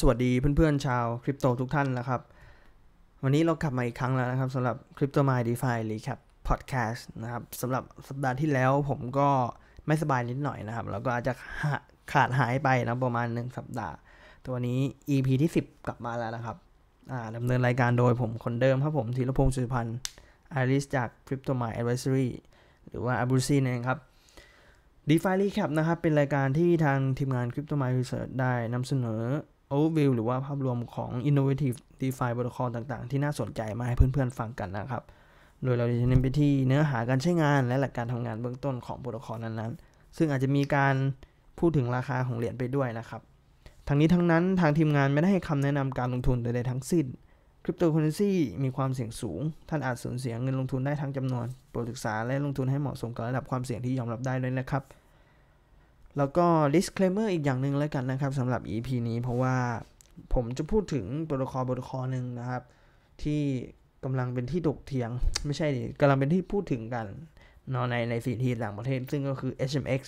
สวัสดีเพื่อนๆชาวคริปโตทุกท่านนะครับ วันนี้เรากลับมาอีกครั้งแล้วนะครับสำหรับ Crypto Mind DeFi Recap Podcast นะครับสำหรับสัปดาห์ที่แล้วผมก็ไม่สบายนิดหน่อยนะครับแล้วก็อาจจะขาดหายไปนะประมาณ 1 สัปดาห์ ตัวนี้ EP ที่ 10 กลับมาแล้วนะครับดำเนินรายการโดยผมคนเดิมครับผมธีรพงศ์สุพันธ์อริสจาก Crypto Mind Advisory หรือว่าอับูซีนะครับดไฟล์รีแคปนะครับเป็นรายการที่ทางทีมงาน c r y ปโตไมล์รีเสิร์ชได้นำเสนอ overview หรือว่าภาพรวมของ innovative DeFi protocol ต่างๆ ที่น่าสนใจมาให้เพื่อนๆ ฟังกันนะครับ โดยเราจะเน้นไปที่เนื้อหาการใช้งานและหลักการทำงานเบื้องต้นของโปรโตคอลนั้นๆ ซึ่งอาจจะมีการพูดถึงราคาของเหรียญไปด้วยนะครับ ทั้งนี้ทั้งนั้นทางทีมงานไม่ได้ให้คำแนะนำการลงทุนใดๆทั้งสิ้นคริปโตเคอเรนซีมีความเสี่ยงสูง ท่านอาจสูญเสียงเงินลงทุนได้ทั้งจำนวน โปรดศึกษาและลงทุนให้เหมาะสมกับระดับความเสี่ยงที่ยอมรับได้เลยนะครับแล้วก็ disclaimer อีกอย่างหนึ่งแล้วกันนะครับสำหรับ EP นี้ เพราะว่าผมจะพูดถึงโปรโตคอลโปรโตคอลหนึ่งนะครับ ที่กำลังเป็นที่ตกเถียง ไม่ใช่ดิกำลังเป็นที่พูดถึงกันนอในในสีทีต่างประเทศ ซึ่งก็คือ HMX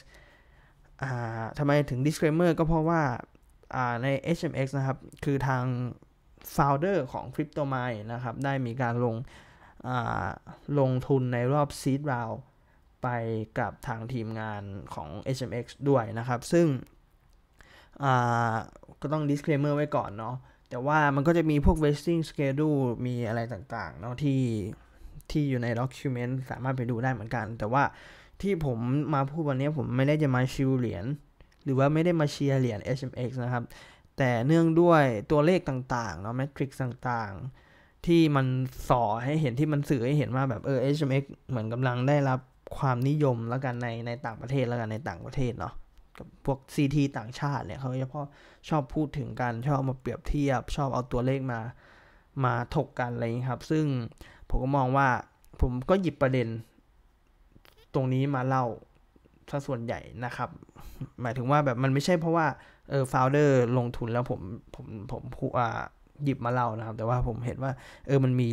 อ่าทำไมถึง disclaimer ก็เพราะว่าอ่า ใน HMX นะครับ คือทาง founder ของ CryptoMine นะครับ ได้มีการลงอ่าลงทุนในรอบ seed round ไปกับทางทีมงานของ HMX ด้วยนะครับ ซึ่งก็ต้อง disclaimer ไว้ก่อนเนาะ แต่ว่ามันก็จะมีพวก wasting schedule มีอะไรต่างๆเนาะที่ที่อยู่ใน document สามารถไปดูได้เหมือนกัน แต่ว่าที่ผมมาพูดวันนี้ ผมไม่ได้จะมาชิวเหรียญ หรือว่าไม่ได้มาเชียร์เหรียญ HMX นะครับ แต่เนื่องด้วยตัวเลขต่างๆเนาะแมทริกซ์ต่างๆ ที่มันสอให้เห็นที่มันสื่อให้เห็นว่าแบบเออ HMX เหมือนกำลังได้รับความนิยมแล้วกันในในต่างประเทศแล้วกันในต่างประเทศเนาะกับพวกซีทีต่างชาติเนี่ยเขาจะพอชอบพูดถึงกัน ชอบมาเปรียบเทียบ ชอบเอาตัวเลขมามาถกกันอะไรอย่างนี้ครับ ซึ่งผมก็มองว่า ผมก็หยิบประเด็น ตรงนี้มาเล่าถ้าส่วนใหญ่นะครับ หมายถึงว่าแบบมันไม่ใช่เพราะว่าเออโฟลเดอร์ลงทุนแล้วผมผมผมผู้อ่าหยิบมาเล่านะครับ แต่ว่าผมเห็นว่า เออมันมี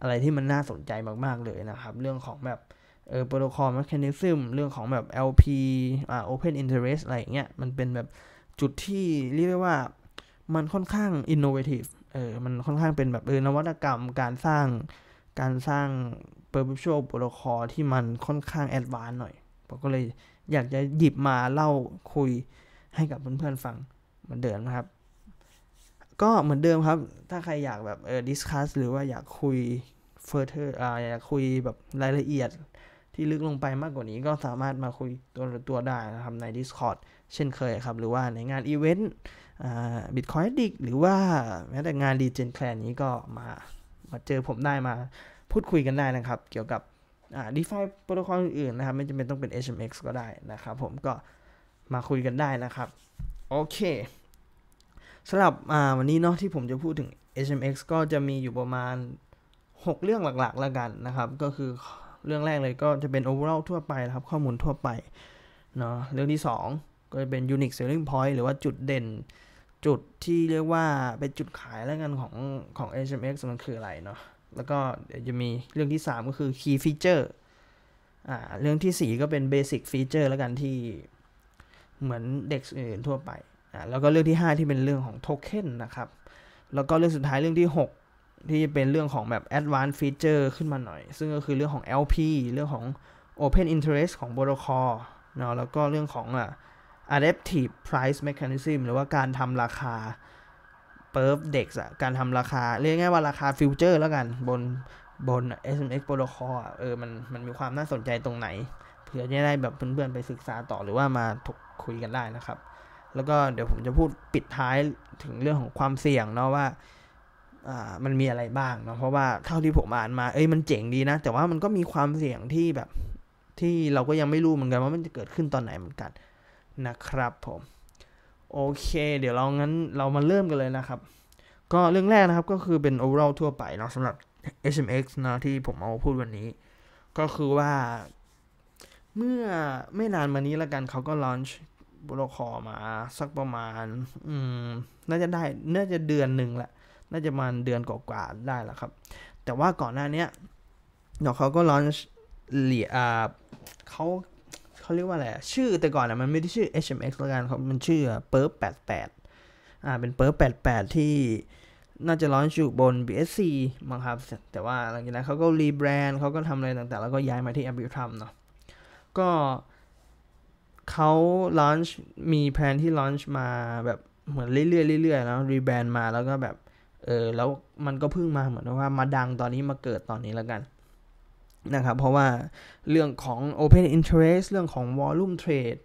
อะไรที่มันน่าสนใจมาก ๆ เลยนะครับ เรื่องของแบบเออโปรโตคอลแมคานิซึมเรื่องของแบบ LP อ่า Open Interest อะไรอย่างเงี้ย มันเป็นแบบจุดที่เรียกได้ว่ามันค่อนข้าง innovative เออมันค่อนข้างเป็นแบบเออนวัตกรรมการสร้างการสร้าง p e r p e t u a l โปรโตคอลที่มันค่อนข้างแอดวานหน่อยผมก็เลยอยากจะหยิบมาเล่าคุยให้กับเพื่อนๆ ฟัง เหมือนเดิมนะครับ ก็เหมือนเดิมครับ ถ้าใครอยากแบบเออดิสคัสหรือว่าอยากคุย further อ่าอยากคุยแบบรายละเอียดที่ลึกลงไปมากกว่านี้ก็สามารถมาคุยตัวตัวได้นะครับใน Discord เช่นเคยครับ หรือว่าในงานอีเวนต์บิตคอยดิกหรือว่าแม้แต่งานดีเจนแคลนนี้ก็มามาเจอผมได้มาพูดคุยกันได้นะครับ เกี่ยวกับดีฟายโปรโตคอลอื่นๆนะครับไม่จำเป็นต้องเป็น HMX ก็ได้นะครับ ผมก็มาคุยกันได้นะครับ โอเคสำหรับวันนี้เนาะที่ผมจะพูดถึง HMX ก็จะมีอยู่ประมาณ 6 เรื่องหลักๆแล้วกันนะครับก็คือเรื่องแรกเลยก็จะเป็น overall ทั่วไปนะครับ ข้อมูลทั่วไปเนาะเรื่องที่ 2 ก็จะเป็น unique selling point หรือว่าจุดเด่นจุดที่เรียกว่าเป็นจุดขายแล้วกันของของ HMX มันคืออะไรเนาะแล้วก็จะมีเรื่องที่ 3 ก็คือ key feature อ่าเรื่องที่4 ก็เป็น basic feature แล้วกันที่เหมือนเด็กอื่นทั่วไปอ่าแล้วก็เรื่องที่ 5 ที่เป็นเรื่องของโทเค็นนะครับแล้วก็เรื่องสุดท้ายเรื่องที่ 6ที่เป็นเรื่องของแบบ advanced feature ขึ้นมาหน่อย ซึ่งก็คือเรื่องของ LP เรื่องของ open interest ของ p r อ t o c o l เนาะแล้วก็เรื่องของอ่ะ adaptive price mechanism หรือว่าการทำราคา perf dex อะการทำราคาเรียกง่ายว่าราคาฟ u t เจอร์แล้วกันบนบน SMX protocol เออ มันมันมีความน่าสนใจตรงไหนเผื่อจะได้แบบเพื่อนๆไปศึกษาต่อหรือว่ามาถกคุยกันได้นะครับ แล้วก็เดี๋ยวผมจะพูดปิดท้ายถึงเรื่องของความเสี่ยงเนาะว่ามันมีอะไรบ้างเนาะเพราะว่าเท่าที่ผมอ่านมาเอ้ยมันเจ๋งดีนะแต่ว่ามันก็มีความเสี่ยงที่แบบ ที่เราก็ยังไม่รู้เหมือนกันว่ามันจะเกิดขึ้นตอนไหนเหมือนกันนะครับ ผม โอเค เดี๋ยวเรางั้น เรามาเริ่มกันเลยนะครับ ก็เรื่องแรกนะครับก็คือเป็น overall ทั่วไปเนาะสำหรับ SMX นะที่ผมเอาพูดวันนี้ ก็คือว่า เมื่อไม่นานมานี้แล้วกันเขาก็ลอนช์โปรโตคอลมาสักประมาณ อืม น่าจะได้น่าจะเดือนหนึ่งแหละน่าจะมาเดือนกว่าๆได้แล้วครับ แต่ว่าก่อนหน้านี้เนาะเขาก็ลอนเหรียญเขาเขาเรียกว่าอะไร ชื่อแต่ก่อนนะมันไม่ได้ชื่อ HMX แล้วกันเขามันชื่อเปิร์แปดแปดอ่าเป็นเปิร์แปดแปดที่น่าจะร้อนอยู่บน BSC มั้งครับแต่ว่าหลังจากนั้นเขาก็รีแบรนด์เขาก็ทำอะไรต่างๆแล้วก็ย้ายมาที่ a m b i t r u m เนาะก็เขาล็อนช์มีแพลนที่ล็อนช์มาแบบเหมือนเรื่อยๆเรื่อยๆแล้วรีแบรนด์มา แล้วก็แบบเออแล้วมันก็เพิ่งมาเหมือนว่ามาดังตอนนี้มาเกิดตอนนี้แล้วกันนะครับ เพราะว่าเรื่องของ Open Interest เรื่องของ Volume Trade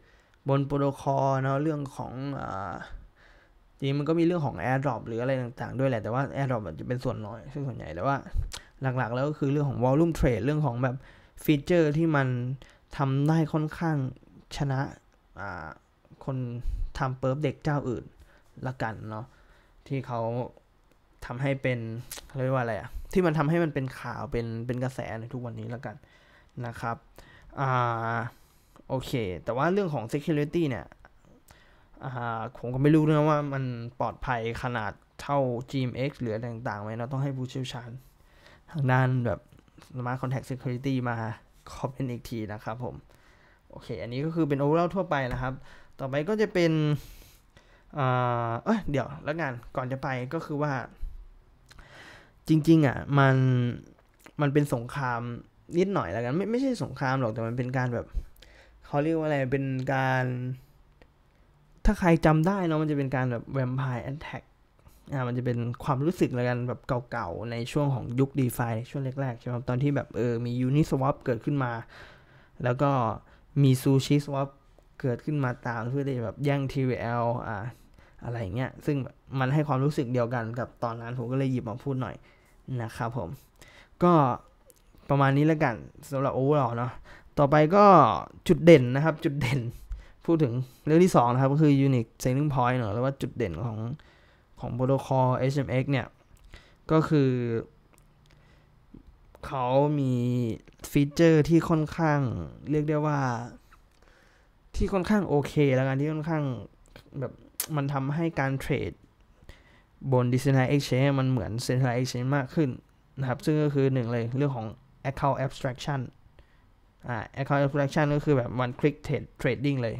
บนโปรโตคอลเนาะเรื่องของอ่าจริงมันก็มีเรื่องของ AirDrop หรืออะไรต่างๆด้วยแหละแต่ว่า AirDrop จะเป็นส่วนน้อยซึ่งส่วนใหญ่แต่ว่า หลักๆแล้วก็คือเรื่องของ Volume Trade เรื่องของแบบฟีเจอร์ ที่มันทำได้ค่อนข้างชนะคนทำเปิร์ฟเด็กเจ้าอื่นละกันเนาะที่เขาทำให้เป็นเรียกว่าอะไรอะที่มันทำให้มันเป็นข่าว เป็นเป็นกระแสในทุกวันนี้แล้วกันนะครับ อ่าโอเค แต่ว่าเรื่องของ security เนี่ย อ่าผมก็ไม่รู้นะว่ามันปลอดภัยขนาดเท่า GMX หรืออะไรต่างๆไหมเราต้องให้ผู้เชี่ยวชาญทางด้านแบบ Smart Contact Security มาคอมเมนต์อีกทีนะครับผม โอเค อันนี้ก็คือเป็นโอเวอร์ทั่วไปนะครับ ต่อไปก็จะเป็นเออเดี๋ยวแล้วกัน ก่อนจะไปก็คือว่าจริงๆอ่ะมันมันเป็นสงครามนิดหน่อยแล้วกัน ไม่ไม่ใช่สงครามหรอกแต่มันเป็นการแบบเขาเรียกว่าอะไรเป็นการ ถ้าใครจำได้เนาะมันจะเป็นการแบบแวมไพร์แอนแท็กอ่ามันจะเป็นความรู้สึกแล้วกันแบบเก่าๆ ในช่วงของยุคดีฟาช่วงแรกๆ ใช่ไหมตอนที่แบบเออมียูนิสวอปเกิดขึ้นมา แล้วก็มีซูชิสวอปเกิดขึ้นมาตามเพื่อที่แบบแย่ง TVL อ่าอะไรเงี้ยซึ่งมันให้ความรู้สึกเดียวกันกับตอนนั้นผมก็เลยหยิบมาพูดหน่อยนะครับผม ก็ประมาณนี้แล้วกันสำหรับ โอเวอร์อเนาะต่อไปก็จุดเด่นนะครับ จุดเด่นพูดถึงเรื่องที่ 2 นะครับ ก็คือยูนิคเซ็นติ n g p o i n เนาะหรือว่าจุดเด่นของ ของโปรโตคอล HMX เนี่ย ก็คือ เขามี ฟีเจอร์ที่ค่อนข้างเรียกได้ว่าที่ค่อนข้างโอเคแล้วกัน ที่ค่อนข้าง แบบ มันทำให้การเทรดบน Decentralized Exchange มันเหมือน Centralized Exchange มากขึ้นนะครับ ซึ่งก็คือหนึ่งเลยเรื่องของ Account Abstraction อ่า Account Abstraction ก็คือแบบ one click trading เลย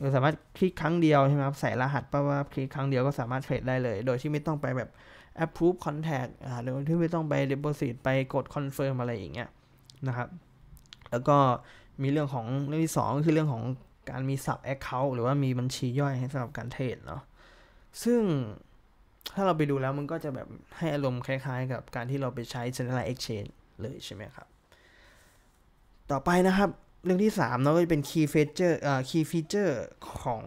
เราสามารถคลิกครั้งเดียวใช่ไหมครับ ใส่รหัสปั๊บคลิกครั้งเดียวก็สามารถเทรดได้เลย โดยที่ไม่ต้องไปแบบ approve contact อ่าโดยที่ไม่ต้องไป deposit ไปกด confirm อะไรอย่างเงี้ยนะครับ แล้วก็มีเรื่องของเรื่องที่2ก็คือเรื่องของการมี sub account หรือว่ามีบัญชีย่อยให้สำหรับการเทรดเนาะซึ่งถ้าเราไปดูแล้วมันก็จะแบบให้อารมณ์คล้าย ๆ กับการที่เราไปใช้ Centralized Exchange เลยใช่ไหมครับ ต่อไปนะครับเรื่องที่3เนาะก็จะเป็น Key Feature เอ่อ Key Feature ของ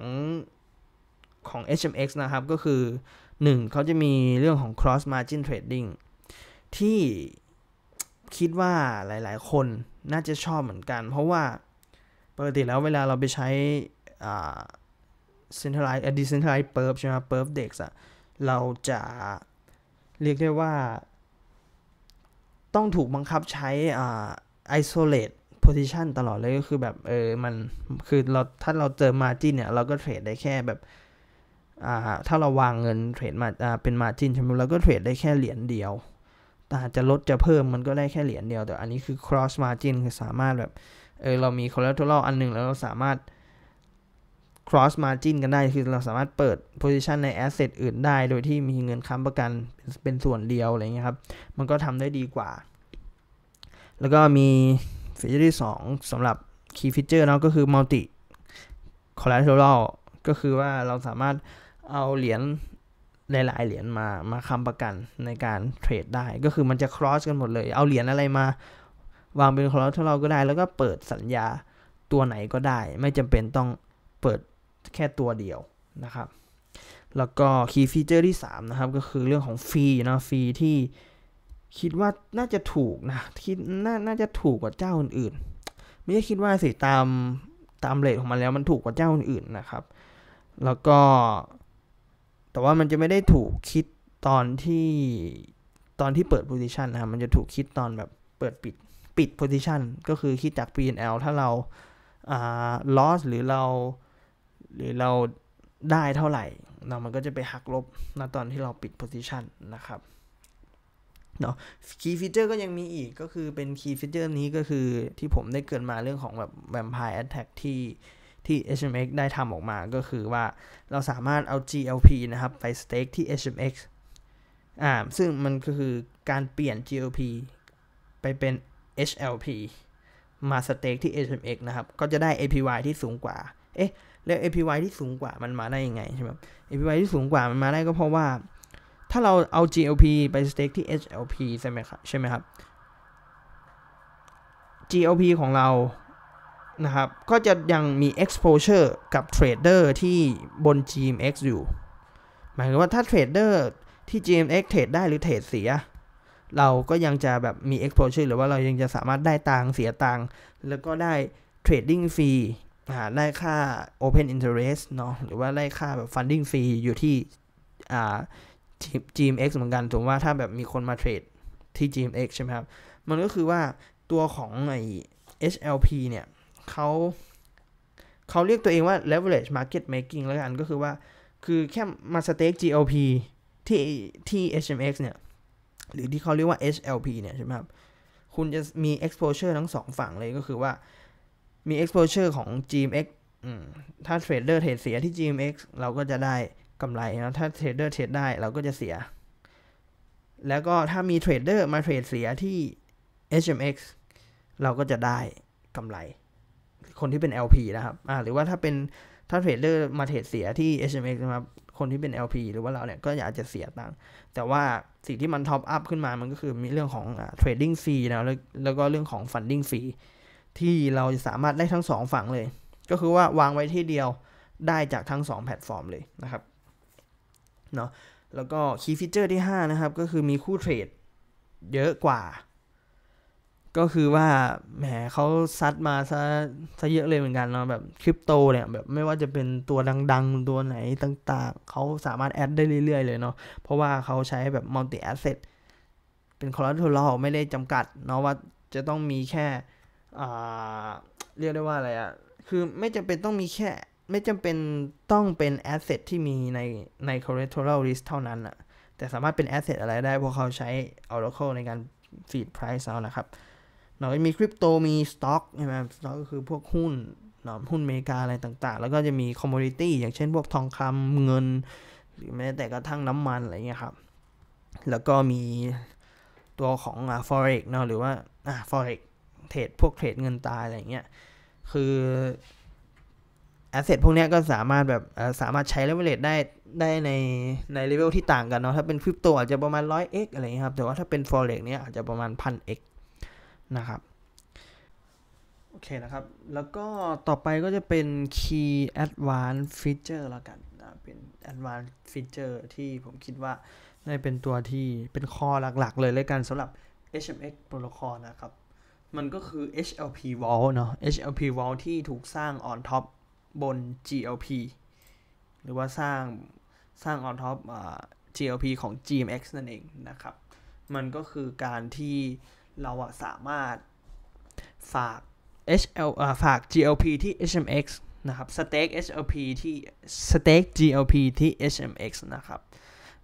ของ HMX นะครับ ก็คือ 1เขาจะมีเรื่องของ cross margin trading ที่คิดว่าหลายๆ คนน่าจะชอบเหมือนกัน เพราะว่า ปกติแล้วเวลาเราไปใช้ centralized decentralized perp ใช่ไหม perp dex อะเราจะเรียกได้ว่า ต้องถูกบังคับใช้ อ่า isolate position ตลอดเลยก็คือแบบ เออ มันคือเราถ้าเราเจอ margin เนี่ย เราก็เทรดได้แค่แบบ อ่า ถ้าเราวางเงินเทรดมาอ่าเป็น margin ใช่ไหมเราก็เทรดได้แค่เหรียญเดียวต่จะลดจะเพิ่มมันก็ได้แค่เหรียญเดียว แต่อันนี้คือ cross margin คือสามารถแบบ เออ เรามี collateral อันหนึ่งแล้วเราสามารถ cross margin กันได้ คือเราสามารถเปิด position ใน asset อื่นได้ โดยที่มีเงินค้ำประกันเป็นส่วนเดียวอะไรเงี้ยครับ มันก็ทำได้ดีกว่า แล้วก็มีฟีเจอร์ที่ 2สำหรับ key feature เนาะก็คือ multi collateral ก็คือว่าเราสามารถเอาเหรียญหลายๆเหรียญมามาค้ำประกันในการเทรดได้ ก็คือมันจะ cross กันหมดเลย เอาเหรียญอะไรมาวางเป็น collateral ก็ได้ แล้วก็เปิดสัญญาตัวไหนก็ได้ ไม่จำเป็นต้องเปิดแค่ตัวเดียวนะครับ แล้วก็คีย์ฟีเจอร์ที่3นะครับก็คือเรื่องของฟรีนะฟรีที่คิดว่าน่าจะถูกนะคิดน่าน่าจะถูกกว่าเจ้าอื่นๆ ไม่ได้คิดว่าสิตามตามเลทของมันแล้วมันถูกกว่าเจ้าอื่นๆนะครับ แล้วก็ แต่ว่ามันจะไม่ได้ถูกคิดตอนที่ตอนที่เปิดโพซิชันนะครับมันจะถูกคิดตอนแบบเปิดปิดปิดโพซิชันก็คือคิดจาก P&L ถ้าเราาลอสหรือเราหรือเราได้เท่าไหร่เรามันก็จะไปหักลบณตอนที่เราปิด position นะครับ เนาะคีย์ฟีเจอร์ก็ยังมีอีก ก็คือเป็นคีย์ฟีเจอร์นี้ก็คือที่ผมได้เกินมาเรื่องของแบบ Vampire Attack ที่ที่ HMX ได้ทำออกมา ก็คือว่าเราสามารถเอา GLP นะครับ ไปสเต็กที่ HMX อ่า ซึ่งมันก็คือการเปลี่ยน GLP ไปเป็น HLP มาสเต็กที่ HMX นะครับ ก็จะได้ APY ที่สูงกว่า เอ๊ะแล้ว APY ที่สูงกว่ามันมาได้ยังไงใช่ไหม APY ที่สูงกว่ามันมาได้ก็เพราะว่าถ้าเราเอา GLP ไปสเต็กที่ HLP ใช่ไหมครับใช่ไหมครับ GLP ของเรา นะครับก็จะยังมี exposure กับเทรดเดอร์ที่บน GMX อยู่ หมายถึงว่าถ้าเทรดเดอร์ที่ GMX เทรดได้หรือเทรดเสีย เราก็ยังจะแบบมี exposure หรือว่าเรายังจะสามารถได้ตังเสียตังแล้วก็ได้ trading fee ไล่ค่า Open Interest เนาะหรือว่าไล่ค่าแบบ Funding Fee อยู่ที่อ GMX เหมือนกันถึงว่าถ้าแบบมีคนมาเทรดที่ GMX ใช่ไหมครับ มันก็คือว่าตัวของไอ HLP เนี่ยเขา เขาเรียกตัวเองว่า leverage market making แล้วกันก็คือว่าคือแค่มาสเต็ก GLP ที่ที่ HMX เนี่ย หรือที่เขาเรียกว่า HLP เนี่ยใช่ไหมครับ คุณจะมี exposure ทั้งสองฝั่งเลยก็คือว่ามี exposure ของ GMX ถ้าเทรดเดอร์เทรดเสียที่ GMX เราก็จะได้กำไรนะ ถ้าเทรดเดอร์เทรดได้เราก็จะเสีย แล้วก็ถ้ามีเทรดเดอร์มาเทรดเสียที่ HMX เราก็จะได้กำไร คนที่เป็น LP นะครับหรือว่าถ้าเป็น ถ้าเทรดเดอร์มาเทรดเสียที่ HMX นะครับคนที่เป็น LP หรือว่าเราเนี่ยก็อยากจะเสียตังค์แต่ว่าสิ่งที่มันท็อปอัพขึ้นมา มันก็คือมีเรื่องของเทรดดิ้งฟรีนะแล้ว แล้วก็เรื่องของฟันดิ้งฟรีที่เราจะสามารถได้ทั้ง 2 ฝั่งเลย ก็คือว่าวางไว้ที่เดียวได้จากทั้ง2แพลตฟอร์มเลยนะครับ เนาะ แล้วก็คีย์ฟีเจอร์ที่ 5 นะครับ ก็คือมีคู่เทรดเยอะกว่า ก็คือว่าแหมเขาซัดมาซะซะเยอะเลยเหมือนกันเนาะ แบบคริปโตเนี่ยแบบไม่ว่าจะเป็นตัวดังๆตัวไหนต่างๆเขาสามารถแอดได้เรื่อยๆเลยเนาะ เพราะว่าเขาใช้แบบมัลติแอสเซทเป็นคอร์รัลทันไม่ได้จำกัดเนาะว่าจะต้องมีแค่เรียกได้ว่าอะไรอะคือไม่จำเป็นต้องมีแค่ ไม่จำเป็นต้องเป็นแอสเซทที่มีในใน collateral l i s t เท่านั้นอะแต่สามารถเป็นแอสเซทอะไรได้เพราะเขาใช้ Oracle ในการฟีด price เอานะครับหนาอยมีคริปโตมีสต็อกใช่ไหมสต็อกก็คือพวกหุ้นหนอมหุ้นเมกาอะไรต่างๆ แล้วก็จะมีคอมมูนิตี้อย่างเช่นพวกทองคำเงิน หรือแม้แต่กระทั่งน้ำมัน อะไรเงี้ยครับ แล้วก็มีตัวของอ่า forex เนาะหรือว่าอ่า forex เทรดพวกเทรดเงินตายอะไรเงี้ย คือแอสเซทพวกนี้ก็สามารถแบบสามารถใช้เลเวลเลได้ได้ในในเลเวลที่ต่างกันเนาะ ถ้าเป็นคริปโตอาจจะประมาณ 100x อะไรเงี้ยครับ แต่ว่าถ้าเป็น forex เนี้ยอาจจะประมาณ 1000x นะครับ โอเคนะครับ แล้วก็ต่อไปก็จะเป็น Key Advanced Feature แล้วกันนะ เป็น Advanced Feature ที่ผมคิดว่าได้เป็นตัวที่เป็นข้อหลักๆ เลยเลยกันสำหรับ HMX Protocol นะครับมันก็คือ HLP wall เนาะ HLP wall ที่ถูกสร้าง on top บน GLP หรือว่าสร้าง สร้าง on top GLP ของ GMX นั่นเองนะครับ มันก็คือการที่เราสามารถฝาก HL ฝาก GLP ที่ HMX นะครับ stake HLP ที่ stake GLP ที่ HMX นะครับ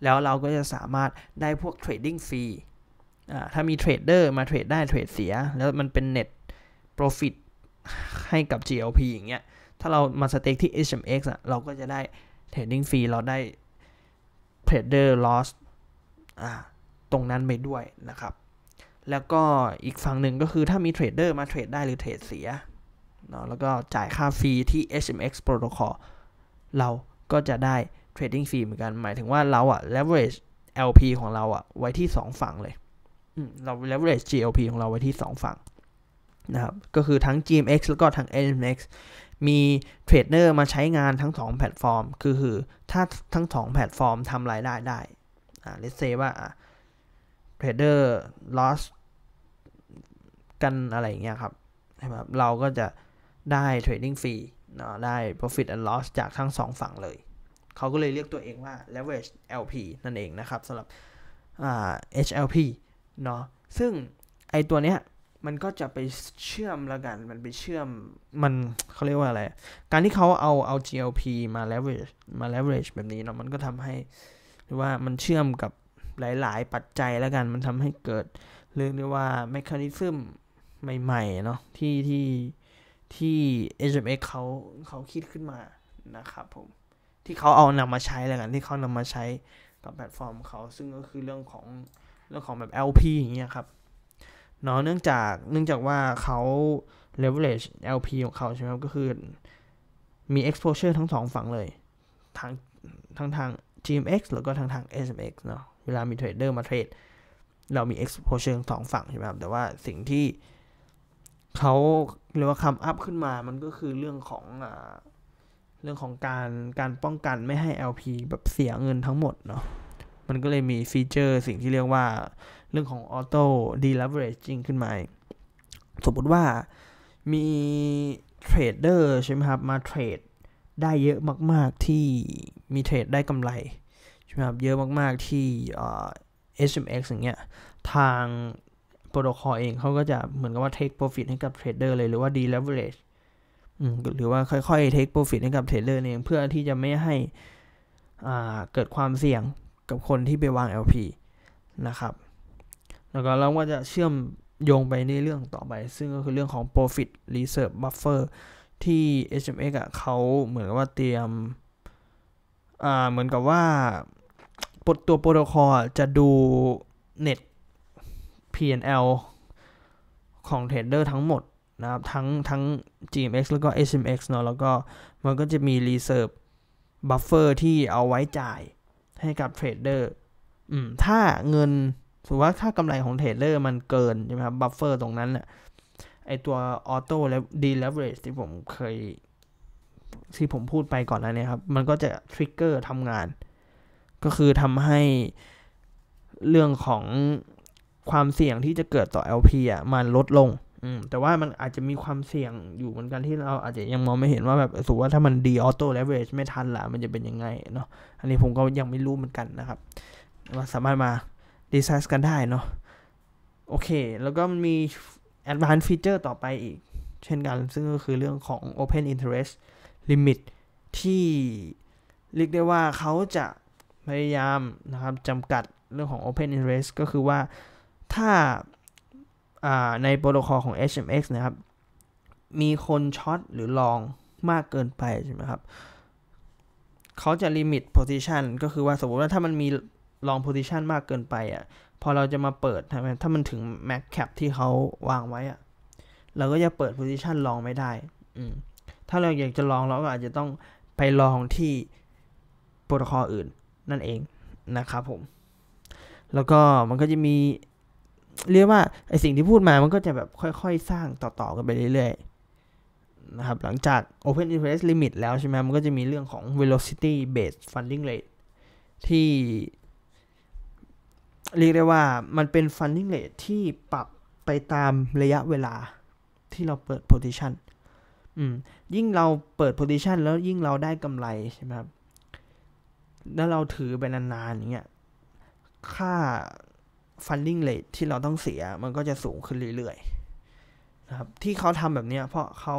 แล้วเราก็จะสามารถได้พวก trading fee ถ้ามีเทรดเดอร์มาเทรดได้เทรดเสีย แล้วมันเป็นเน็ตโปรฟิตให้กับ GLP อย่างเงี้ย ถ้าเรามาสเต็กที่ HMX อ่ะเราก็จะได้เทรดดิ้งฟรีเราได้เทรดเดอร์ลอสตรงนั้นไปด้วยนะครับ แล้วก็อีกฝั่งหนึ่งก็คือถ้ามีเทรดเดอร์มาเทรดได้หรือเทรดเสียเนาะแล้วก็จ่ายค่าฟรีที่ HMX Protocol เราก็จะได้เทรดดิ้งฟรีเหมือนกันหมายถึงว่าเราอะ leverage LP ของเราอะไว้ที่ 2 ฝั่งเลยเรา leverage GLP ของเราไว้ที่ 2 ฝั่ง นะครับ ก็คือทั้ง GMX แล้วก็ทั้ง NMX มีเทรดเนอร์มาใช้งานทั้ง 2 แพลตฟอร์ม คือคือถ้าทั้ง 2 แพลตฟอร์มทำรายได้ได้อ่า let's say ว่าเทรดเดอร์ loss กันอะไรอย่างเงี้ยครับใช่รับ เราก็จะได้เทรดดิ้งฟรีเนาะได้ profit and loss จากทั้ง 2 ฝั่งเลย เขาก็เลยเรียกตัวเองว่า leverage LP นั่นเองนะครับสำหรับ HLP เนาะซึ่งไอตัวเนี้ยมันก็จะไปเชื่อมละกัน มันไปเชื่อมมันเขาเรียกว่าอะไร การที่เขาเอาเอา GLP มา leverage มา leverage แบบนี้เนาะ มันก็ทำให้หรือว่ามันเชื่อมกับหลาย ๆ ปัจจัยละกัน มันทำให้เกิดเรื่องเรียกว่า m มคานิซึมใหม่ ๆ เนาะ ที่ที่ที่ HMX เขาเขาคิดขึ้นมานะครับผม ที่เขาเอานำมาใช้ละกัน ที่เขานำมาใช้กับแพลตฟอร์มเขา ซึ่งก็คือเรื่องของเรื่องของแบบ LP อย่างเงี้ยครับเนาะเนื่องจากเนื่องจากว่าเขา leverage LP ของเขาใช่ไหมครับก็คือมี exposure ทั้งสองฝั่งเลยทางทางทาง GMX แล้วก็ทางทาง SMX เนาะเวลามีเทรดเดอร์มาเทรดเรามี exposure ทั้งสองฝั่งใช่ไหมครับแต่ว่าสิ่งที่เขาเรียกว่าคำอัพขึ้นมา มันก็คือเรื่องของอเรื่องของการการป้องกันไม่ให้ LP แบบเสียเงินทั้งหมดเนาะมันก็เลยมีฟีเจอร์สิ่งที่เรียกว่าเรื่องของออโต้ดีลเวอเรจจิ้งขึ้นมาสมมติว่ามีเทรดเดอร์ใช่ไหมครับ มาเทรดได้เยอะมากๆที่มีเทรดได้กำไร ใช่ไหมครับ เยอะมากๆที่เอชเอ็็มเออกซ์ย่างเงี้ยทางโปรโตคอลเองเขาก็จะเหมือนกับว่าเทคโปรฟิตให้กับเทรดเดอร์เลย หรือว่าดีลเวอเรจหรือว่าค่อยๆเทคโปรฟิตให้กับเทรดเดอร์เอง เพื่อที่จะไม่ให้เกิดความเสี่ยงกับคนที่ไปวาง LP นะครับ แล้วก็เราก็จะเชื่อมโยงไปในเรื่องต่อไป ซึ่งก็คือเรื่องของ profit reserve buffer ที่ HMX อ่ะเขาเหมือนกับว่าเตรียมอ่าเหมือนกับว่าปดตัวโปรโตคอลจะดู net P&L ของเทรดเดอร์ทั้งหมดนะครับทั้งทั้ง GMX แล้วก็ HMX เนาะแล้วก็มันก็จะมี reserve buffer ที่เอาไว้จ่ายให้กับเทรดเดอร์ถ้าเงินถือว่าถ้ากำไรของเทรดเดอร์มันเกินใช่ไหมครับบัฟเฟอร์ตรงนั้นน่ะ ไอตัวออโต้และดีเลเวอเรจที่ผมเคย ที่ผมพูดไปก่อนแล้วเนี่ยครับ มันก็จะทริกเกอร์ทำงาน ก็คือทำให้เรื่องของความเสี่ยงที่จะเกิดต่อ LP อ่ะ มันลดลงอืมแต่ว่ามันอาจจะมีความเสี่ยงอยู่เหมือนกันที่เราอาจจะยังมองไม่เห็นว่าแบบสูว่า ถ้ามันดีออโต้เลเวอจไม่ทันละมันจะเป็นยังไงเนาะอันนี้ผมก็ยังไม่รู้เหมือนกันนะครับว่าสามารถมาดีไซน์กันได้เนาะโอเค แล้วก็มันมีแอดวานซ์ฟีเจอร์ต่อไปอีกเช่นกันซึ่งก็คือเรื่องของ open interest limit ที่เรียกได้ว่าเขาจะพยายามนะครับจำกัดเรื่องของ open interest ก็คือว่าถ้าในโปรโตคอลของ HMX นะครับ มีคนช็อตหรือลองมากเกินไปใช่ไหมครับ เขาจะลิมิตโพซิชันก็คือว่าสมมติว่าถ้ามันมีลองโพซิชันมากเกินไปอะ่ะ พอเราจะมาเปิดไมถ้ามันถึงแม็กแคปที่เขาวางไว้อะ่ะ เราก็จะเปิดโพซิชันลองไม่ได้ ถ้าเราอยากจะลองเราก็อาจจะต้องไปลองที่ โปรโตคอลอื่นนั่นเองนะครับผม แล้วก็มันก็จะมีเรียกว่า ไอสิ่งที่พูดมามันก็จะแบบค่อยๆ สร้างต่อๆ กันไปเรื่อยๆนะครับ หลังจาก Open Interest Limit แล้วใช่ไหมมันก็จะมีเรื่องของ Velocity Based Funding Rate ที่ เรียกได้ว่ามันเป็น Funding Rate ที่ปรับไปตามระยะเวลาที่เราเปิด Position ยิ่งเราเปิด Position แล้วยิ่งเราได้กำไรใช่ไหมครับแล้วเราถือไปนานๆอย่างเงี้ยค่าฟันดิ้งเลทที่เราต้องเสีย มันก็จะสูงขึ้นเรื่อยๆนะครับที่เขาทำแบบนี้เพราะเขา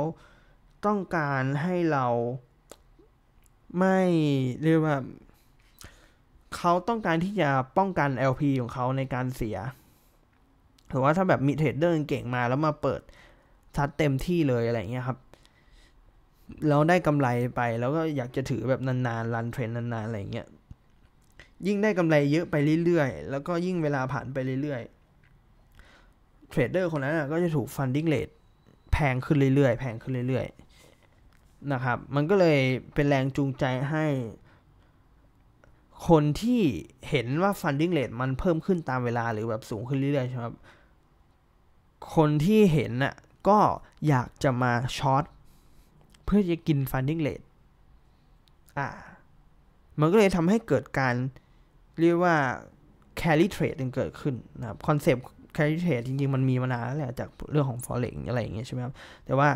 ต้องการให้เราไม่เรียกว่าเขาต้องการที่จะป้องกัน LP ของเขาในการเสียหรือว่าถ้าแบบมีเทรดเดอร์เก่งมาแล้วมาเปิดซัดเต็มที่เลยอะไรเงี้ยครับ แล้วได้กำไรไป แล้วก็อยากจะถือแบบนานๆรันเทรนนานๆอะไรเงี้ยยิ่งได้กำไรเยอะไปเรื่อยๆ แล้วก็ยิ่งเวลาผ่านไปเรื่อยๆ เทรดเดอร์คนนั้นก็จะถูกฟันดิ้งเลทแพงขึ้นเรื่อยๆ แพงขึ้นเรื่อยๆ นะครับ มันก็เลยเป็นแรงจูงใจให้ คนที่เห็นว่าฟันดิ้งเลทมันเพิ่มขึ้นตามเวลาหรือแบบสูงขึ้นเรื่อยๆใช่ไหมครับ คนที่เห็นน่ะก็อยากจะมาช็อตเพื่อจะกินฟันดิ้งเลทอ่า มันก็เลยทำให้เกิดการเรียกว่า carry trade เกิดขึ้นนะครับคอนเซปต์ carry trade จริง ๆ มันมีมานานแล้วแหละจากเรื่องของ forex อะไรอย่างเงี้ยใช่ไหมครับ แต่ว่า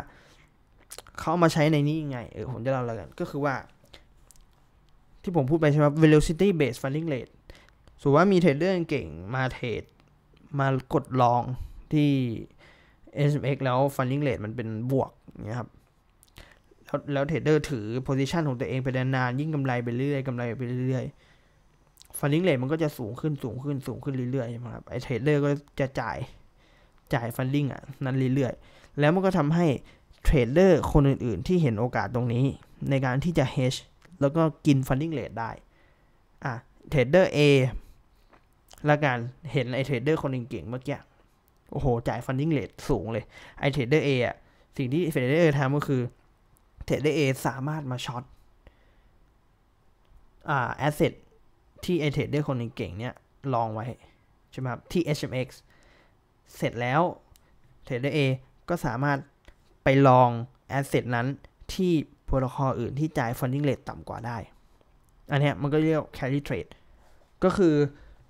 เขาเอามาใช้ในนี้ยังไง เออ ผมจะเล่าแล้วกันก็คือว่า ที่ผมพูดไปใช่ไหม velocity based funding rate สมมติว่ามีเทรดเดอร์เก่งมาเทรดมากดลองที่ SMX แล้ว funding rate มันเป็นบวกนะครับแล้วเทรดเดอร์ถือ position ของตัวเองไปนานๆยิ่งกำไรไปเรื่อยกำไรไปเรื่อยฟันลิงเลทมันก็จะสูงขึ้นสูงขึ้นสูงขึ้นเรื่อยๆใช่ไหมครับไอเทรดเดอร์ก็จะจ่ายจ่ายฟันลิงอ่ะ นั้นเรื่อยๆแล้วมันก็ทำให้เทรดเดอร์คนอื่นๆที่เห็นโอกาสตรงนี้ ในการที่จะเฮชแล้วก็กินฟันดิ้งเลทได้อ่ะเทรดเดอร์ A ละกันเห็นไอเทรดเดอร์คนเก่งๆเมื่อกี้โอ้โหจ่ายฟันดิ้งเลทสูงเลยไอเทรดเดอร์ A อ่ะสิ่งที่เทรดเดอร์ทำก็คือเทรดเดอร์ A สามารถมาช็อตอ่าแอสเซทที่ทรดเดียกคนเก่งเนี่ยลองไว้ ใช่ไหมครับที่ HMX เสร็จแล้วเทรดเดอร์ A ก็สามารถไปลองแอสเซทนั้นที่โปรโตคอลอื่นที่จ่ายฟันดิ้งเลทต่ำกว่าได้ อันนี้มันก็เรียก carry trade ก็คือ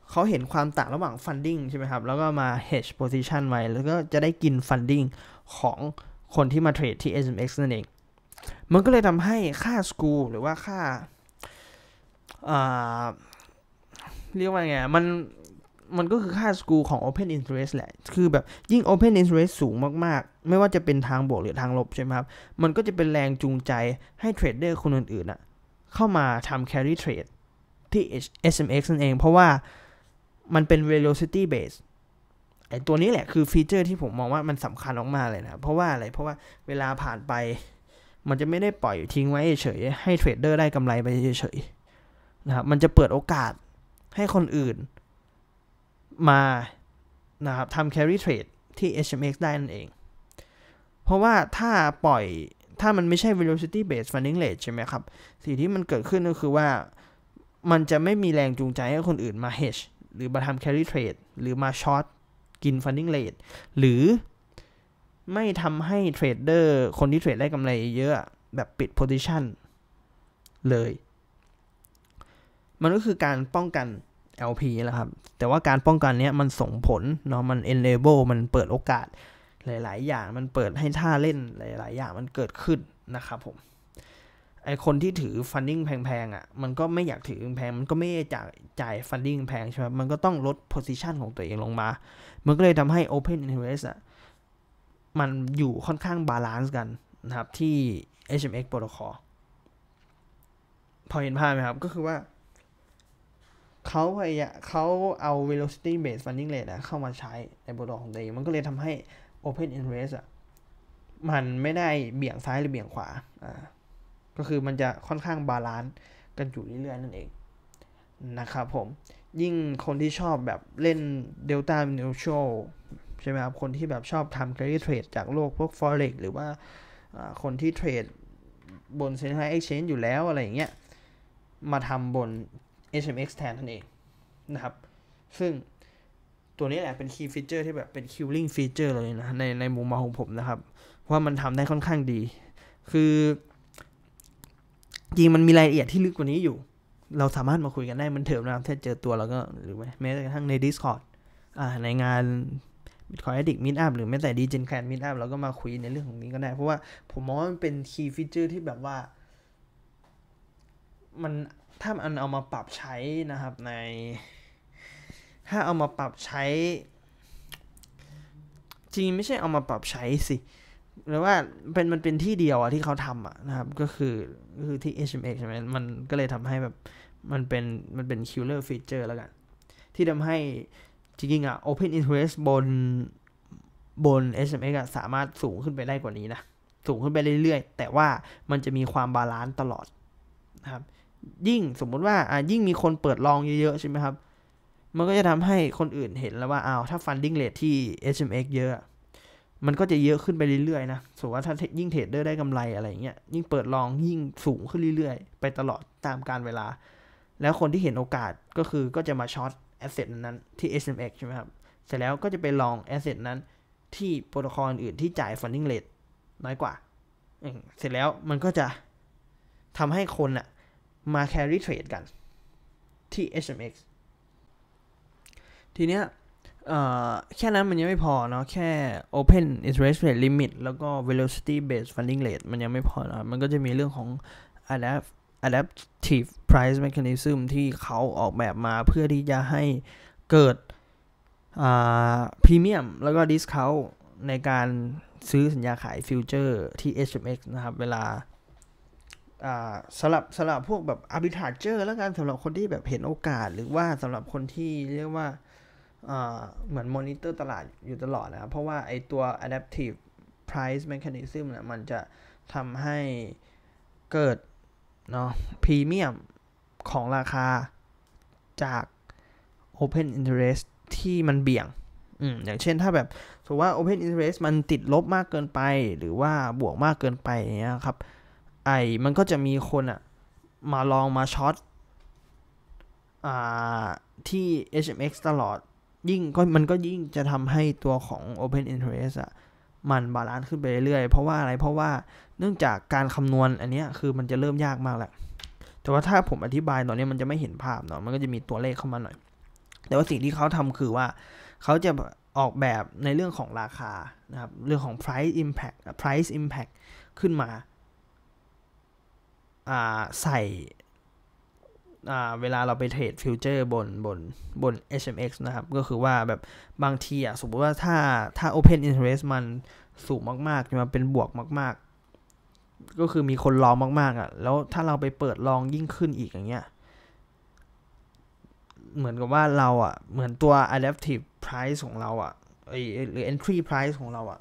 เขาเห็นความต่างระหว่างฟันดิ้งใช่ไหมครับ แล้วก็มา hedge position ไว้ แล้วก็จะได้กินฟันดิ้งของคนที่มาเทรดที่ h m x นั่นเอง มันก็เลยทำให้ค่าสกูหรือว่าค่าเรียกว่าไง มัน มันก็คือค่าสกูของ Open Interest แหละ คือแบบยิ่ง Open Interest สูงมาก ๆ ไม่ว่าจะเป็นทางบวก หรือทางลบใช่ไหมครับ มันก็จะเป็นแรงจูงใจให้เทรดเดอร์คนอื่นๆอะเข้ามาทำ carry trade ที่ SMX นั่นเอง เพราะว่ามันเป็น velocity base ไอตัวนี้แหละคือฟีเจอร์ที่ผมมองว่ามันสำคัญออกมาเลยนะ เพราะว่าอะไร เพราะว่าเวลาผ่านไป มันจะไม่ได้ปล่อยทิ้งไว้เฉยให้เทรดเดอร์ได้กำไรไปเฉยๆนะครับ มันจะเปิดโอกาสให้คนอื่นมานะครับทำ carry trade ที่ HMX ได้นั่นเอง เพราะว่าถ้าปล่อยถ้ามันไม่ใช่ velocity based funding rate ใช่ไหมครับ สิ่งที่มันเกิดขึ้นก็คือว่า มันจะไม่มีแรงจูงใจให้คนอื่นมา hedge หรือมาทำ carry trade หรือมา short กิน funding rate หรือไม่ทำให้เทรดเดอร์คนที่เทรดได้กำไรเยอะแบบปิด position เลยมันก็คือการป้องกัน LP แหละครับ แต่ว่าการป้องกันเนี้ยมันส่งผลเนาะ มัน enable มันเปิดโอกาส หลาย ๆ อย่างมันเปิดให้ท่าเล่นหลาย ๆ อย่างมันเกิดขึ้นนะครับผม ไอคนที่ถือฟันดิ้งแพง ๆ อ่ะ มันก็ไม่อยากถือ แพง มันก็ไม่จาจ่ายฟันดิ้งแพงใช่ไหม มันก็ต้องลด position ของตัวเองลงมา มันก็เลยทำให้ Open i n t e s t อ่ะ มันอยู่ค่อนข้างบาลานซ์กันนะครับที่ HMX Protocol พอเห็นภาพไหมครับ ก็คือว่าเขาพยายามเขาเอา velocity based funding rate ะเข้ามาใช้ในบทลองของตัวเอง มันก็เลยทำให้ open interest อ่ะ มันไม่ได้เบี่ยงซ้ายหรือเบี่ยงขวาอ่าก็คือมันจะค่อนข้างบาลานซ์กันอยู่เรื่อยๆนั่นเอง นะครับผม ยิ่งคนที่ชอบแบบเล่น Delta Mutual ใช่ไหมครับ คนที่แบบชอบทำ carry trade จากโลกพวก forex หรือว่าคนที่เทรดบนเ c e n t r a l e ซ์เชน g ์อยู่แล้วอะไรอย่างเงี้ยมาทำบน HMX แทนนั่นเองนะครับ ซึ่งตัวนี้แหละเป็นคีย์ฟีเจอร์ที่แบบเป็นคิวลิ่งฟีเจอร์เลยนะ ในในมุมมองของผมนะครับว่ามันทำได้ค่อนข้างดี คือ จริงมันมีรายละเอียดที่ลึกกว่านี้อยู่ เราสามารถมาคุยกันได้มันเถิดนะถ้าเจอตัวเราก็หรือไม่แม้กระทั่งใน Discord อ่าในงาน Bitcoin Addict Meetup หรือแม้แต่ d g e n c a n Meetup เราก็มาคุยในเรื่องของนี้ก็ได้เพราะว่าผมมองว่ามันเป็นคีย์ฟีเจอร์ที่แบบว่ามันถ้ามันเอามาปรับใช้นะครับใน ถ้าเอามาปรับใช้จริงไม่ใช่เอามาปรับใช้สิหรือว่าเป็นมันเป็นที่เดียวอะที่เขาทำอะนะครับ ก็คือ คือที่ HMX ใช่ไหมมันก็เลยทำให้แบบ มันเป็น มันเป็นคิลเลอร์ฟีเจอร์แล้วกัน ที่ทำให้จริงๆอะ open interest บน บน h m x สามารถสูงขึ้นไปได้กว่านี้นะ สูงขึ้นไปเรื่อยๆแต่ว่ามันจะมีความบาลานซ์ตลอดนะครับยิ่งสมมุติว่าอ่ะยิ่งมีคนเปิดลองเยอะๆ ใช่ไหมครับ มันก็จะทำให้คนอื่นเห็นแล้วว่าอ้าวถ้าฟันดิ้งเลทที่ HMX เยอะ มันก็จะเยอะขึ้นไปเรื่อยๆ นะ สมมติว่าถ้ายิ่งเทรดเดอร์ได้กำไรอะไรเงี้ย ยิ่งเปิดลองยิ่งสูงขึ้นเรื่อยๆ ไปตลอดตามการเวลา แล้วคนที่เห็นโอกาสก็คือก็จะมาช็อตแอสเซทนั้นที่ HMX ใช่ไหมครับเสร็จแล้วก็จะไปลองแอสเซทนั้น ที่โปรโตคอลอื่นที่จ่ายฟันดิ้งเลทน้อยกว่าเสร็จแล้วมันก็จะทำให้คนอะ่ะมา carry trade กันที่ HMX ทีเนี้ยแค่นั้นมันยังไม่พอเนาะ แค่ Open Interest Rate Limit แล้วก็ Velocity Based Funding Rate มันยังไม่พอนะมันก็จะมีเรื่องของ Adapt Adaptive Price Mechanism ที่เขาออกแบบมาเพื่อที่จะให้เกิดพรีเมียมแล้วก็ Discount ในการซื้อสัญญาขายฟิวเจอร์ที่ HMX นะครับเวลาสำหรับ สำหรับพวกแบบอาบิทาเจอร์แล้วกันสำหรับคนที่แบบเห็นโอกาสหรือว่าสำหรับคนที่เรียกว่าเหมือนมอนิเตอร์ตลาดอยู่ตลอดนะครับ เพราะว่าไอตัว adaptive price mechanism เนี่ยมันจะทำให้เกิด เนาะพรีเมียมของราคาจาก open interest ที่มันเบี่ยงอย่างเช่นถ้าแบบสมมติว่า open interest มันติดลบมากเกินไปหรือว่าบวกมากเกินไปเนี้ยครับไอมันก็จะมีคนอะมาลองมาช็อต อ่าที่ HMX ตลอดยิ่งก็มันก็ยิ่งจะทำให้ตัวของ Open Interest อะมันบาลานซ์ขึ้นไปเรื่อยๆ เพราะว่าอะไรเพราะว่าเนื่องจากการคำนวณอันนี้คือมันจะเริ่มยากมากแหละแต่ว่าถ้าผมอธิบายตอนนี้มันจะไม่เห็นภาพเนาะมันก็จะมีตัวเลขเข้ามาหน่อย แต่ว่าสิ่งที่เขาทำคือว่าเขาจะออกแบบในเรื่องของราคานะครับเรื่องของ price impact price impact ขึ้นมาใส่เวลาเราไปเทรดฟิวเจอร์บนบนบน HMX นะครับ ก็คือว่าแบบบางทีอ่ะสมมติว่าถ้าถ้า Open Interest มันสูงมากๆมาเป็นบวกมาก ๆ ก็คือมีคนลองมาก ๆอ่ะแล้วถ้าเราไปเปิดลองยิ่งขึ้นอีกอย่างเงี้ย เหมือนกับว่าเราอ่ะ เหมือนตัว adaptive price ของเราอ่ะ หรือ entry price ของเราอ่ะ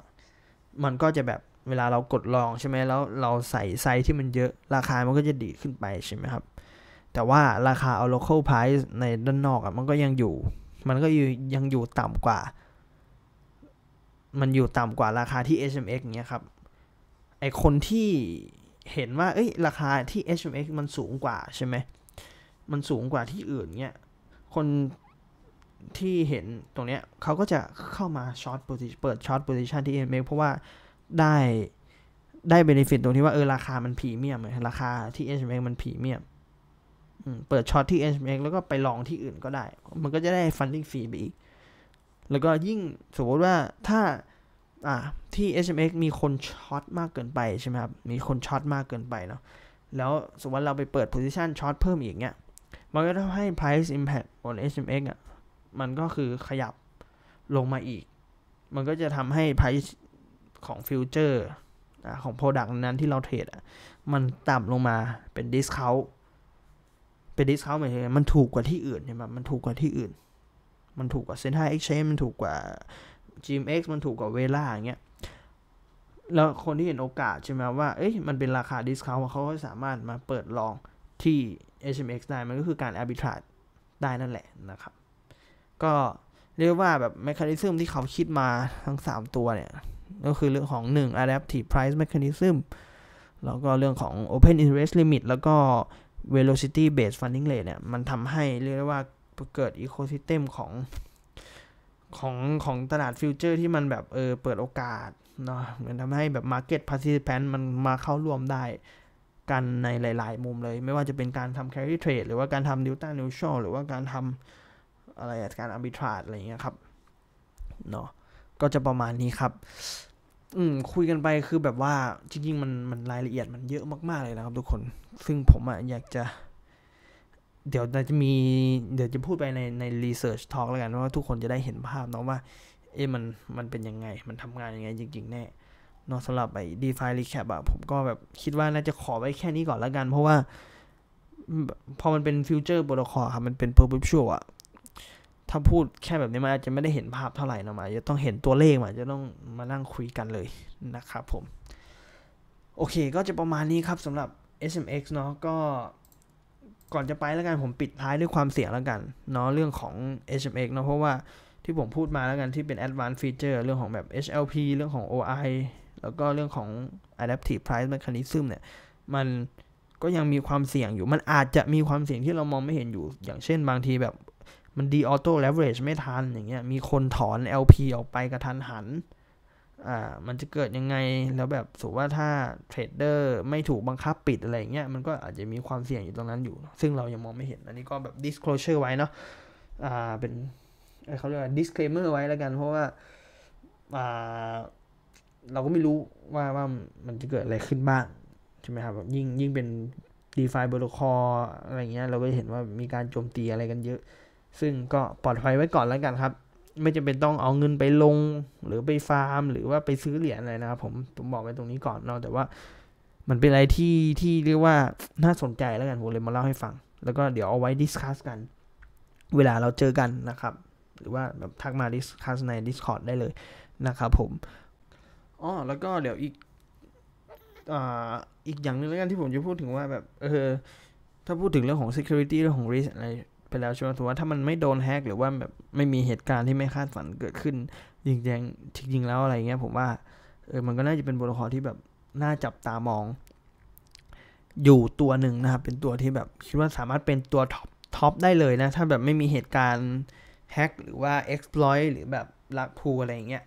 มันก็จะแบบเวลาเรากดลองใช่ไหมแล้วเราใส่ไซส์ที่มันเยอะราคามันก็จะดีขึ้นไปใช่ไหมครับ แต่ว่าราคาเอา local price ในด้านนอกอ่ะมันก็ยังอยู่ มันก็ยังอยู่ต่ำกว่า มันอยู่ต่ำกว่าราคาที่ HMX เงี้ยครับไอคนที่เห็นว่าเอ้ยราคาที่ HMX มันสูงกว่าใช่ไหมมันสูงกว่าที่อื่นเงี้ยคนที่เห็นตรงเนี้ยเขาก็จะเข้ามาช็อตโพซิเปิดช็อตโพซิชันที่ HMX เพราะว่าได้ได้เบนฟิตตรงที่ว่า เออ ราคามันพรีเมียมราคาที่ HMX มันพรีเมียมเปิดช็อตที่ HMX แล้วก็ไปลองที่อื่นก็ได้ มันก็จะได้ฟันดิ้งฟรีไปอีก แล้วก็ยิ่งสมมติว่าถ้าอ่าที่ HMX มีคนช็อตมากเกินไปใช่ไหมครับ มีคนช็อตมากเกินไปเนาะแล้วสมมติเราไปเปิดโพซิชันช็อตเพิ่มอีกเนี้ยมันก็ทำให้ price impact บน HMX อ่ะมันก็คือขยับลงมาอีก มันก็จะทำให้ price ของฟิวเจอร์ของโปรดักต์นั้นที่เราเทรดมันต่ำลงมาเป็นดิสคาวเป็นดิสคาวหมายถึงมันถูกกว่าที่อื่นใช่ไหมมันถูกกว่าที่อื่น มันถูกกว่าเซ็นทรัลเอ็กซชเชนมันถูกกว่า GMX มันถูกกว่าเวล่าอย่างเงี้ยแล้วคนที่เห็นโอกาสใช่ไหมว่า เอ้ย มันเป็นราคาดิสคาวเขาก็สามารถมาเปิดลองที่ HMX ได้ มันก็คือการ arbitrage ได้นั่นแหละนะครับ ก็เรียกว่าแบบมคคา a ิซึมที่เขาคิดมาทั้ง3 ตัวเนี่ยก็คือเรื่องของ 1 adaptive price mechanism แล้วก็เรื่องของ open interest limit แล้วก็ velocity based funding rate เนี่ย มันทำให้เรียกได้ว่าเกิด ecosystem ของของของตลาดฟิวเจอร์ที่มันแบบเออเปิดโอกาสเนาะมันทำให้แบบ market participant มันมาเข้าร่วมได้กันในหลาย ๆ มุมเลย ไม่ว่าจะเป็นการทำ carry trade หรือว่าการทำ delta neutral หรือว่าการทำอะไร การ arbitrage อะไรอย่างเงี้ยครับ เนาะ ก็จะประมาณนี้ครับอืม คุยกันไปคือแบบว่าจริงๆมันมันรายละเอียดมันเยอะมากๆเลยนะครับทุกคน ซึ่งผมอะอยากจะ เดี๋ยวจะมีเดี๋ยวจะพูดไปในในรีเสิร์ชทอล์กแล้วกันว่าทุกคนจะได้เห็นภาพเนาะว่า เอ๊ะมันมันเป็นยังไง มันทำงานยังไงจริงๆ แน่นอกสำหรับไอ้ดีไฟรีแคปอะผมก็แบบคิดว่าน่าจะขอไว้แค่นี้ก่อนแล้วกัน เพราะว่า พอมันเป็นฟิวเจอร์โปรโตคอลครับมันเป็นเพอร์เพชชวลอะถ้าพูดแค่แบบนี้มันอาจจะไม่ได้เห็นภาพเท่าไหร่นะมาจะต้องเห็นตัวเลขมาจะต้องมานั่งคุยกันเลยนะครับผม โอเคก็จะประมาณนี้ครับสำหรับ SMX เนาะก็ก่อนจะไปแล้วกันผมปิดท้ายด้วยความเสี่ยงแล้วกันเนาะเรื่องของ S m x เนาะเพราะว่าที่ผมพูดมาแล้วกันที่เป็น advanced feature เรื่องของแบบ HLP เรื่องของ OI แล้วก็เรื่องของ adaptive price mechanism เนี่ย มันก็ยังมีความเสี่ยงอยู่มันอาจจะมีความเสี่ยงที่เรามองไม่เห็นอยู่อย่างเช่นบางทีแบบมันดีออโต้เลเวอเรจไม่ทันอย่างเงี้ย มีคนถอน LP ออกไปกระทันหัน อ่า มันจะเกิดยังไง แล้วแบบสูว่าถ้าเทรดเดอร์ไม่ถูกบังคับปิดอะไรเงี้ย มันก็อาจจะมีความเสี่ยงอยู่ตรงนั้นอยู่ ซึ่งเรายังมองไม่เห็น อันนี้ก็แบบ disclosure ไว้เนาะ อ่า เป็นเขาเรียกว่า disclaimer ไว้แล้วกัน เพราะว่า อ่า เราก็ไม่รู้ว่าว่ามันจะเกิดอะไรขึ้นบ้างใช่ไหมครับยิ่งยิ่งเป็น d e f i p r รโ o คออะไรเงี้ย เราก็เห็นว่ามีการโจมตีอะไรกันเยอะซึ่งก็ปลอดภัยไว้ก่อนแล้วกันครับ ไม่จำเป็นต้องเอาเงินไปลง หรือไปฟาร์ม หรือว่าไปซื้อเหรียญอะไรนะครับผมผมบอกไว้ตรงนี้ก่อนเนาะแต่ว่ามันเป็นอะไรที่ที่เรียกว่าน่าสนใจแล้วกันผมเลยมาเล่าให้ฟังแล้วก็เดี๋ยวเอาไว้ดิสคัสกัน เวลาเราเจอกันนะครับ หรือว่าแบบทักมาดิสคัสใน Discord ได้เลยนะครับผมอ๋อแล้วก็เดี๋ยวอีกอีกอย่างนึงแล้วกันที่ผมจะพูดถึงว่า แบบเออ ถ้าพูดถึงเรื่องของ security เรื่องของ risk อะไรไปแล้วใช่ไหมถือว่าถ้ามันไม่โดนแฮกหรือว่าแบบไม่มีเหตุการณ์ที่ไม่คาดฝันเกิดขึ้นจริงจริงจริงแล้วอะไรเงี้ยผมว่าเออมันก็น่าจะเป็นบทละครที่แบบน่าจับตามอง อยู่ตัวหนึ่งนะครับ เป็นตัวที่แบบคิดว่าสามารถเป็นตัวท็อปท็อปได้เลยนะ ถ้าแบบไม่มีเหตุการณ์แฮกหรือว่า exploit หรือแบบลักพูอะไรเงี้ย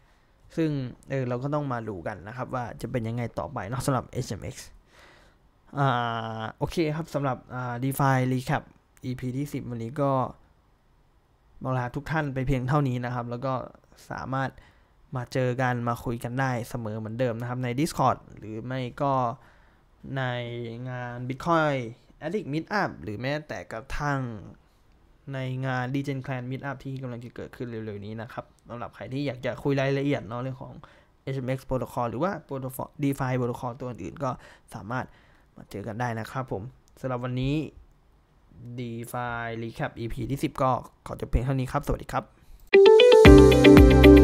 ซึ่งเออเราก็ต้องมาดูกันนะครับ ว่าจะเป็นยังไงต่อไปนอกสำหรับ HMX อ่าโอเคครับสำหรับอ่า DeFi Recap EP ที่ 10 วันนี้ก็มาลาทุกท่านไปเพียงเท่านี้นะครับ แล้วก็สามารถมาเจอกันมาคุยกันได้เสมอเหมือนเดิมนะครับ ใน Discord หรือไม่ก็ในงาน Bitcoin Addict Meetup หรือแม้แต่กระทั่งในงาน d g e n Clan Meetup ที่กำลังจะเกิดขึ้นเร็วๆนี้นะครับสำหรับใครที่อยากจะคุยรายละเอียดเนาะเรื่องของ HMX Protocol หรือว่า Protocol DeFi Protocol ตัวอื่นๆ ก็สามารถมาเจอกันได้นะครับ ผมสำหรับวันนี้ DeFi Recap EP ที่ 10 ก็ขอจบเพียงเท่านี้ครับ สวัสดีครับ